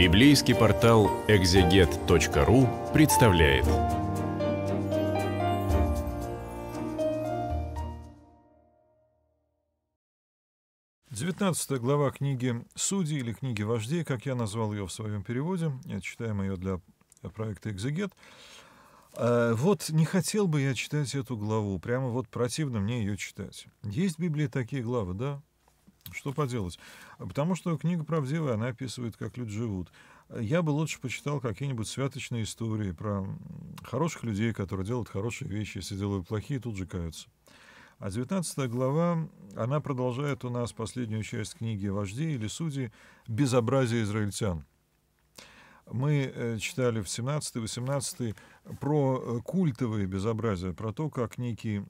Библейский портал экзегет.ру представляет. Девятнадцатая глава книги «Судей» или книги «Вождей», как я назвал ее в своем переводе, читаем ее для проекта «Экзегет». Э, вот не хотел бы я читать эту главу, прямо вот противно мне ее читать. Есть в Библии такие главы, да? Что поделать? А потому что книга правдивая, она описывает, как люди живут. Я бы лучше почитал какие-нибудь святочные истории про хороших людей, которые делают хорошие вещи, если делают плохие, тут же каются. А 19 глава, она продолжает у нас последнюю часть книги «Вожди или судьи. Безобразие израильтян». Мы э, читали в 17-18 про э, культовые безобразия, про то, как некий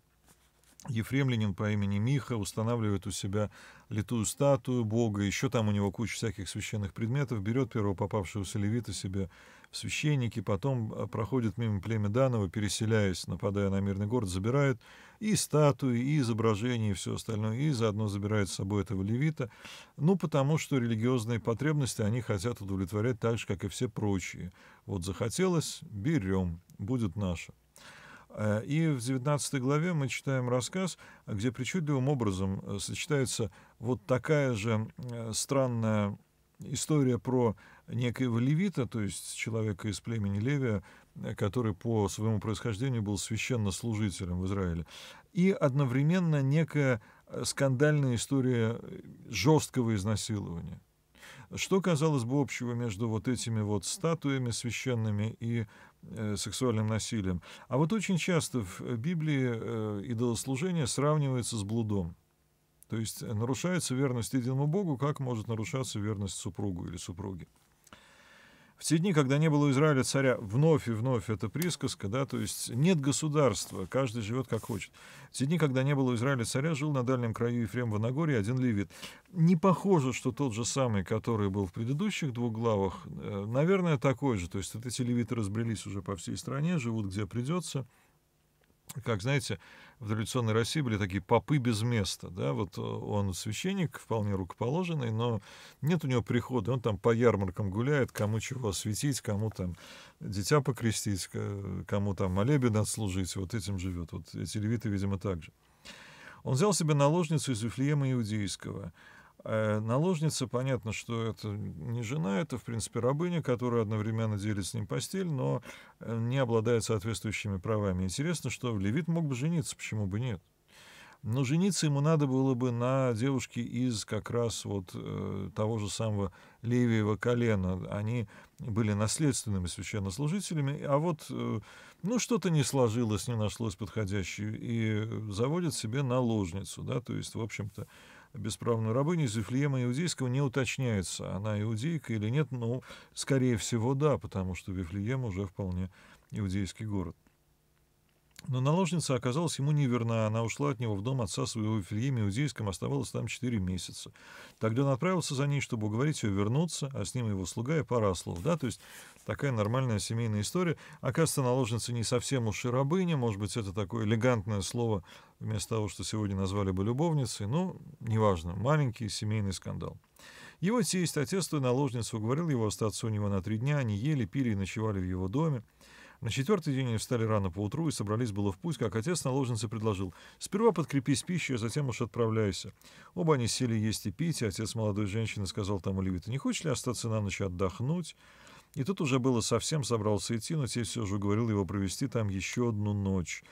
Ефремлянин по имени Миха устанавливает у себя литую статую Бога, еще там у него куча всяких священных предметов, берет первого попавшегося левита себе в священники, потом а, проходит мимо племя Данова, переселяясь, нападая на мирный город, забирает и статуи, и изображения, и все остальное, и заодно забирает с собой этого левита, ну, потому что религиозные потребности они хотят удовлетворять так же, как и все прочие. Вот захотелось — берем, будет наше. Э, и в 19 главе мы читаем рассказ, где причудливым образом э, сочетается вот такая же э, странная история про некоего левита, то есть человека из племени Левия, который по своему происхождению был священнослужителем в Израиле, и одновременно некая скандальная история жесткого изнасилования. Что, казалось бы, общего между вот этими вот статуями священными и э, сексуальным насилием? А вот очень часто в э, Библии э, идолослужение сравнивается с блудом. То есть э, нарушается верность единому Богу, как может нарушаться верность супругу или супруге. В те дни, когда не было Израиля царя, вновь и вновь эта присказка, да, то есть нет государства, каждый живет как хочет. В те дни, когда не было Израиля царя, жил на дальнем краю в Нагорья один левит. Не похоже, что тот же самый, который был в предыдущих двух главах, э, наверное, такой же. То есть вот эти левиты разбрелись уже по всей стране, живут где придется, как, знаете, в революционной России были такие попы без места, да, вот э, он священник, вполне рукоположенный, но нет у него прихода, он там по ярмаркам гуляет, кому чего осветить, кому там дитя покрестить, кому там молебен отслужить, вот этим живет, вот эти левиты, видимо, так же. Он взял себе наложницу из Вифлеема Иудейского — а, наложница, понятно, что это не жена, это, в принципе, рабыня, которая одновременно делит с ним постель, но э, не обладает соответствующими правами. Интересно, что Левит мог бы жениться, почему бы нет? Но жениться ему надо было бы на девушке из как раз вот э, того же самого Левиева колена. Они были наследственными священнослужителями, а вот, э, ну, что-то не сложилось, не нашлось подходящее, и э, заводит себе наложницу, да, то есть, в общем-то, бесправную рабыню из Вифлеема Иудейского не уточняется, она иудейка или нет, но, ну, скорее всего, да, потому что Вифлеем уже вполне иудейский город. Но наложница оказалась ему неверна, она ушла от него в дом отца своего в Вифлееме Иудейском, оставалась там четыре месяца. Тогда он отправился за ней, чтобы уговорить ее вернуться, а с ним его слуга и пара слов, да, то есть такая нормальная семейная история. Оказывается, наложница не совсем уж и рабыня, может быть, это такое элегантное слово вместо того, что сегодня назвали бы любовницей, но ну, неважно, маленький семейный скандал. Его тесть, отец той наложницы, уговорил его остаться у него на три дня, они ели, пили и ночевали в его доме. На четвертый день они встали рано по утру и собрались было в путь, как отец наложницы предложил. «Сперва подкрепись пищей, а затем уж отправляйся». Оба они сели есть и пить, и отец молодой женщины сказал там Оливите, «Не хочешь ли остаться на ночь отдохнуть?» И тут уже было совсем собрался идти, но те все же уговорил его провести там еще одну ночь.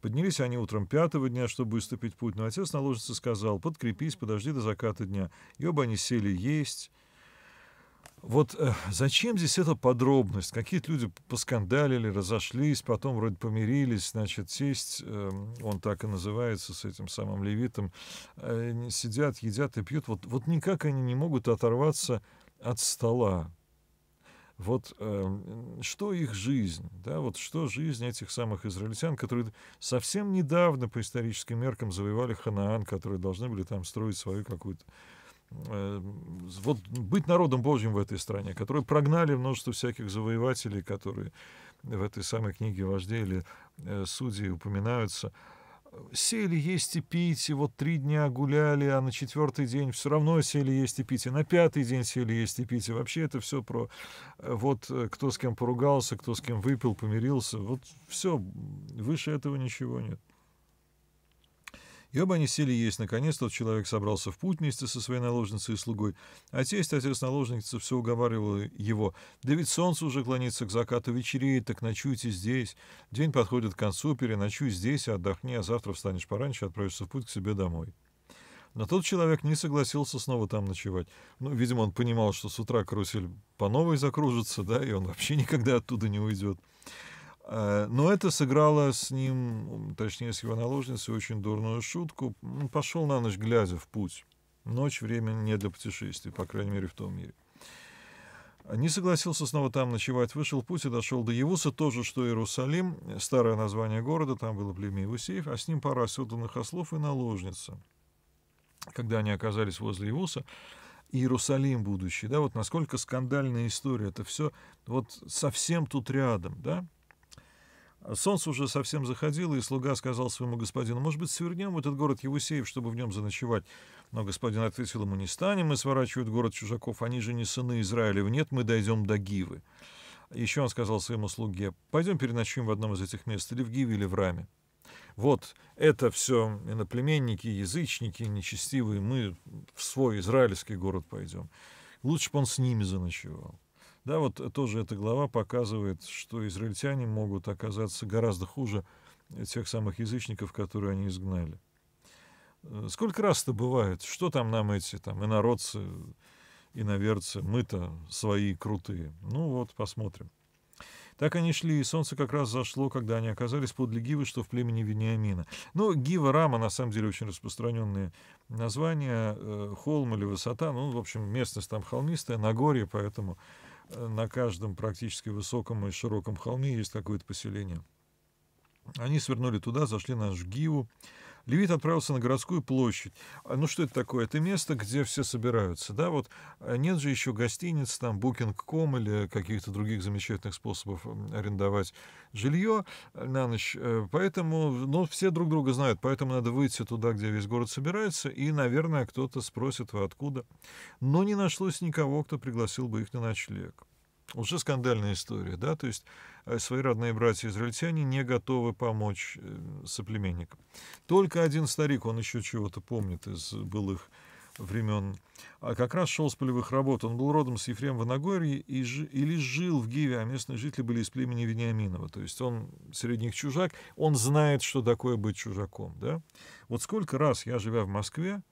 Поднялись они утром пятого дня, чтобы выступить путь, но отец наложницы сказал, «Подкрепись, подожди до заката дня». И оба они сели есть, вот э, зачем здесь эта подробность? Какие-то люди поскандалили, разошлись, потом вроде помирились, значит, сесть эм, он так и называется с этим самым левитом, э, сидят, едят и пьют. Вот, вот никак они не могут оторваться от стола. Вот э, что их жизнь, да, вот что жизнь этих самых израильтян, которые совсем недавно по историческим меркам завоевали Ханаан, которые должны были там строить свою какую-то Э, вот быть народом Божьим в этой стране, которые прогнали множество всяких завоевателей, которые в этой самой книге вождей или э, судей упоминаются, сели есть и пить, и вот три дня гуляли, а на четвертый день все равно сели есть и пить, и на пятый день сели есть и пить. И вообще это все про э, вот э, кто с кем поругался, кто с кем выпил, помирился. Вот все, выше этого ничего нет. И оба они сели есть. Наконец тот человек собрался в путь вместе со своей наложницей и слугой. А тесть, отец наложницы, все уговаривал его. «Да ведь солнце уже клонится к закату, вечереет, так ночуйте здесь. День подходит к концу, переночуй здесь а отдохни, а завтра встанешь пораньше и отправишься в путь к себе домой». Но тот человек не согласился снова там ночевать. Ну, видимо, он понимал, что с утра карусель по новой закружится, да, и он вообще никогда оттуда не уйдет. Э, но это сыграло с ним, точнее, с его наложницей, очень дурную шутку. пошел на ночь, глядя в путь. Ночь — время не для путешествий, по крайней мере, в том мире. Не согласился снова там ночевать, вышел в путь и дошел до Евуса, тоже, что Иерусалим, э, старое название города, там было племя Евусеев, а с ним пара осуданных ослов и наложница. Когда они оказались возле Евуса, Иерусалим будущий, да, вот насколько скандальная история, это все вот совсем тут рядом, да, Солнце уже совсем заходило, и слуга сказал своему господину, «Может быть, свернем в этот город Евусеев, чтобы в нем заночевать?» Но господин ответил ему, «Не станем, мы сворачивают город чужаков, они же не сыны Израилев, нет, мы дойдем до Гивы». Еще он сказал своему слуге, «Пойдем переночуем в одном из этих мест, или в Гиве, или в Раме». Вот это все иноплеменники, язычники, нечестивые, мы в свой израильский город пойдем. Лучше бы он с ними заночевал. Да, вот э, тоже эта глава показывает, что израильтяне могут оказаться гораздо хуже э, тех самых язычников, которые они изгнали. Э, сколько раз это бывает, что там нам эти там инородцы, иноверцы, мы-то свои крутые. Ну вот, посмотрим. Так они шли, и солнце как раз зашло, когда они оказались подле Гивы, что в племени Вениамина. Ну, Гива, Рама, на самом деле, очень распространенные названия. Холм или высота, ну, в общем, местность там холмистая, Нагорье, поэтому на каждом практически высоком и широком холме есть какое-то поселение. Они свернули туда, зашли на Жгиву, Левит отправился на городскую площадь. А, ну что это такое? Это место, где все собираются. Да, вот а, нет же еще гостиниц, там, Booking.com или каких-то других замечательных способов арендовать жилье э, на ночь. Э, поэтому, ну, все друг друга знают, поэтому надо выйти туда, где весь город собирается, и, наверное, кто-то спросит, вы откуда. Но не нашлось никого, кто пригласил бы их на ночлег уже скандальная история, да, то есть э, свои родные братья-израильтяне не готовы помочь э, соплеменникам. Только один старик, он еще чего-то помнит из былых времен, а как раз шел с полевых работ. Он был родом с Ефремова Нагорья и ж, или жил в Гиве, а местные жители были из племени Вениаминова. То есть он средних чужак, он знает, что такое быть чужаком. Да? Вот сколько раз я, живя в Москве,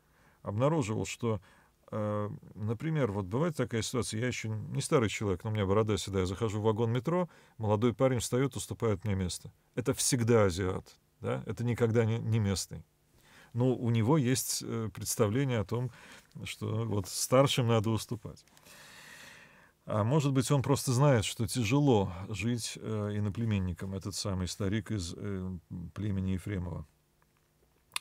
обнаруживал, что Э, например, вот бывает такая ситуация, я еще не старый человек, но у меня борода всегда, я захожу в вагон метро, молодой парень встает, уступает мне место. Это всегда азиат, да? это никогда не, не местный. Но у него есть э, представление о том, что вот старшим надо уступать. А может быть, он просто знает, что тяжело жить э, иноплеменником, этот самый старик из э, племени Ефремова.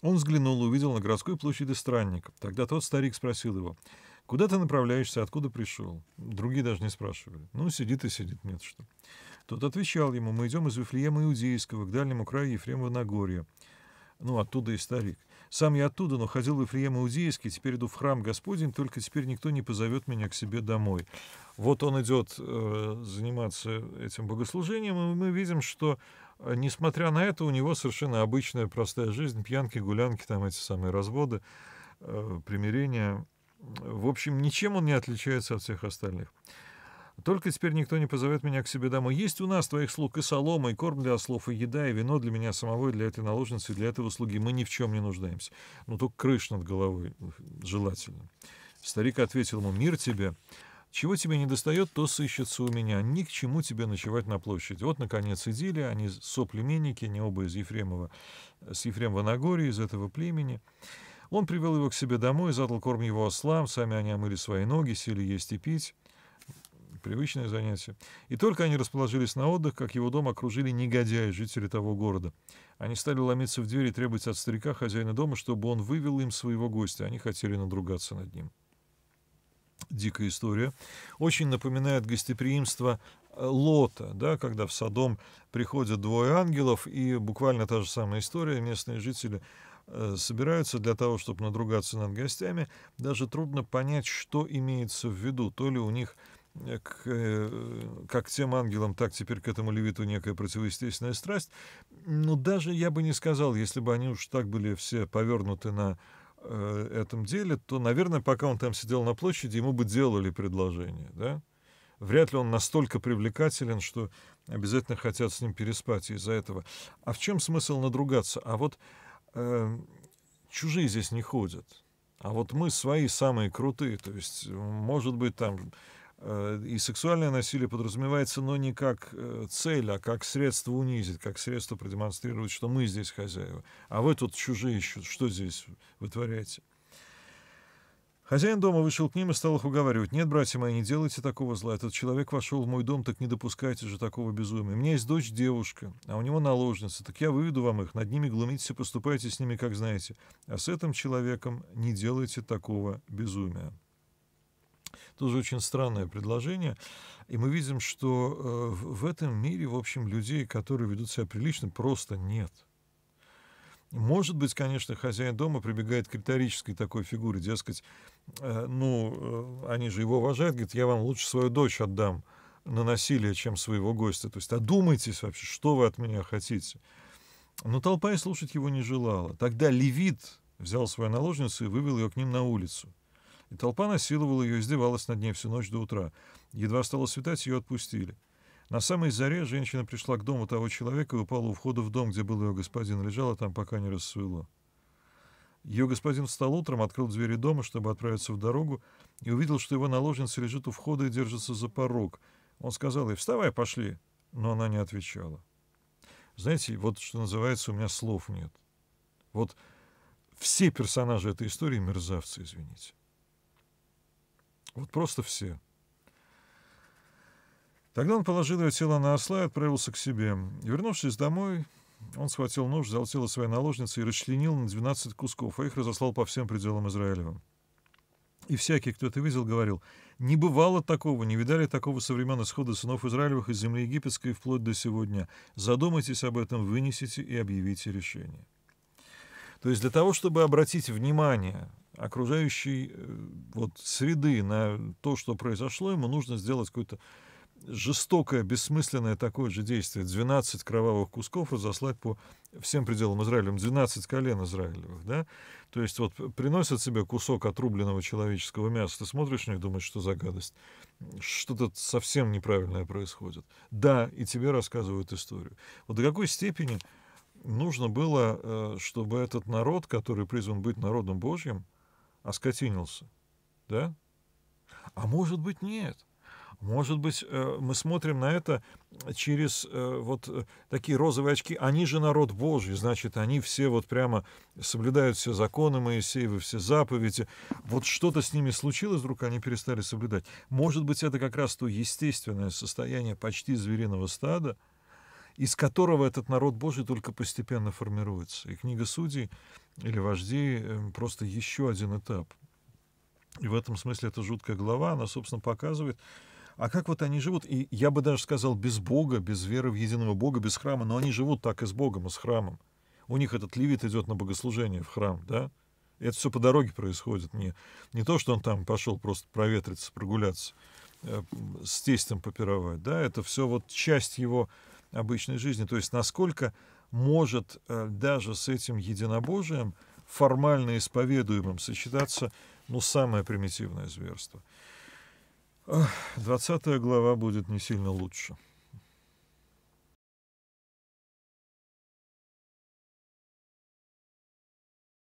Он взглянул и увидел на городской площади странника. Тогда тот старик спросил его, «Куда ты направляешься, откуда пришел?» Другие даже не спрашивали. «Ну, сидит и сидит, нет что». Тот отвечал ему, «Мы идем из Вифлеема Иудейского к дальнему краю Ефремова Нагорья». Ну, оттуда и старик. «Сам я оттуда, но ходил в Ефрем Иудейский, теперь иду в храм Господень, только теперь никто не позовет меня к себе домой». Вот он идет э, заниматься этим богослужением, и мы видим, что а, несмотря на это, у него совершенно обычная простая жизнь, пьянки, гулянки, там эти самые разводы, а, примирения. В общем, ничем он не отличается от всех остальных. Только теперь никто не позовет меня к себе домой. Есть у нас, твоих слуг, и солома, и корм для ослов, и еда, и вино для меня самого, и для этой наложницы, и для этого слуги. Мы ни в чем не нуждаемся. но ну, только крыш над головой желательно. Старик ответил ему, мир тебе. Чего тебе не достает, то сыщется у меня. Ни к чему тебе ночевать на площади. Вот, наконец, идиллия. Они а соплеменники, не оба из Ефремова, с Ефремова Нагорья, из этого племени. Он привел его к себе домой, задал корм его ослам, сами они омыли свои ноги, сели есть и пить. Привычное занятие. И только они расположились на отдых, как его дом окружили негодяи, жители того города. Они стали ломиться в дверь и требовать от старика хозяина дома, чтобы он вывел им своего гостя. Они хотели надругаться над ним дикая история, очень напоминает гостеприимство э, Лота, да, когда в садом приходят двое ангелов, и буквально та же самая история, местные жители э, собираются для того, чтобы надругаться над гостями, даже трудно понять, что имеется в виду, то ли у них э, к, как тем ангелам, так теперь к этому левиту некая противоестественная страсть. Но даже я бы не сказал, если бы они уж так были все повернуты на Э, этом деле, то, наверное, пока он там сидел на площади, ему бы делали предложение, да? Вряд ли он настолько привлекателен, что обязательно хотят с ним переспать из-за этого. А в чем смысл надругаться? А вот э, чужие здесь не ходят. А вот мы свои самые крутые. То есть, может быть, там Э, и сексуальное насилие подразумевается, но не как э, цель, а как средство унизить, как средство продемонстрировать, что мы здесь хозяева. А вы тут чужие, что здесь вытворяете? Хозяин дома вышел к ним и стал их уговаривать. «Нет, братья мои, не делайте такого зла. Этот человек вошел в мой дом, так не допускайте же такого безумия. У меня есть дочь девушка, а у него наложница. Так я выведу вам их, над ними глумитесь и поступайте с ними, как знаете. А с этим человеком не делайте такого безумия». Тоже очень странное предложение. И мы видим, что э, в этом мире, в общем, людей, которые ведут себя прилично, просто нет. Может быть, конечно, хозяин дома прибегает к риторической такой фигуре, дескать, э, ну, э, они же его уважают, говорит, я вам лучше свою дочь отдам на насилие, чем своего гостя. То есть одумайтесь вообще, что вы от меня хотите. Но толпа и слушать его не желала. Тогда левит взял свою наложницу и вывел ее к ним на улицу. И толпа насиловала ее, издевалась над ней всю ночь до утра. Едва стало светать, ее отпустили. На самой заре женщина пришла к дому того человека и упала у входа в дом, где был ее господин, лежала там, пока не рассвело. Ее господин встал утром, открыл двери дома, чтобы отправиться в дорогу, и увидел, что его наложница лежит у входа и держится за порог. Он сказал ей «Вставай, пошли!» Но она не отвечала. Знаете, вот что называется, у меня слов нет. Вот все персонажи этой истории мерзавцы, извините. Вот просто все. Тогда он положил ее тело на осла и отправился к себе. Вернувшись домой, он схватил нож, взял тело своей наложницы и расчленил на 12 кусков, а их разослал по всем пределам Израилевым. И всякий, кто это видел, говорил, не бывало такого, не видали такого со времен исхода сынов Израилевых из земли египетской вплоть до сегодня. Задумайтесь об этом, вынесите и объявите решение. То есть для того, чтобы обратить внимание окружающей э, вот, среды, на то, что произошло, ему нужно сделать какое-то жестокое, бессмысленное такое же действие. 12 кровавых кусков разослать по всем пределам Израиля. 12 колен Израилевых, да? То есть вот приносят себе кусок отрубленного человеческого мяса, ты смотришь на них, думаешь, что за гадость. Что-то совсем неправильное происходит. Да, и тебе рассказывают историю. Вот до какой степени нужно было, э, чтобы этот народ, который призван быть народом Божьим, оскотинился. Да? А может быть, нет. Может быть, э, мы смотрим на это через э, вот э, такие розовые очки. Они же народ Божий, значит, они все вот прямо соблюдают все законы Моисеева, все заповеди. Вот что-то с ними случилось, вдруг они перестали соблюдать. Может быть, это как раз то естественное состояние почти звериного стада – из которого этот народ Божий только постепенно формируется. И книга судей или вождей просто еще один этап. И в этом смысле это жуткая глава, она, собственно, показывает, а как вот они живут, и я бы даже сказал, без Бога, без веры в единого Бога, без храма, но они живут так и с Богом, и с храмом. У них этот левит идет на богослужение в храм, да? И это все по дороге происходит. Не, не то, что он там пошел просто проветриться, прогуляться, э, с тестем попировать, да? Это все вот часть его обычной жизни. То есть насколько может э, даже с этим единобожием, формально исповедуемым, сочетаться ну, самое примитивное зверство. 20 глава будет не сильно лучше.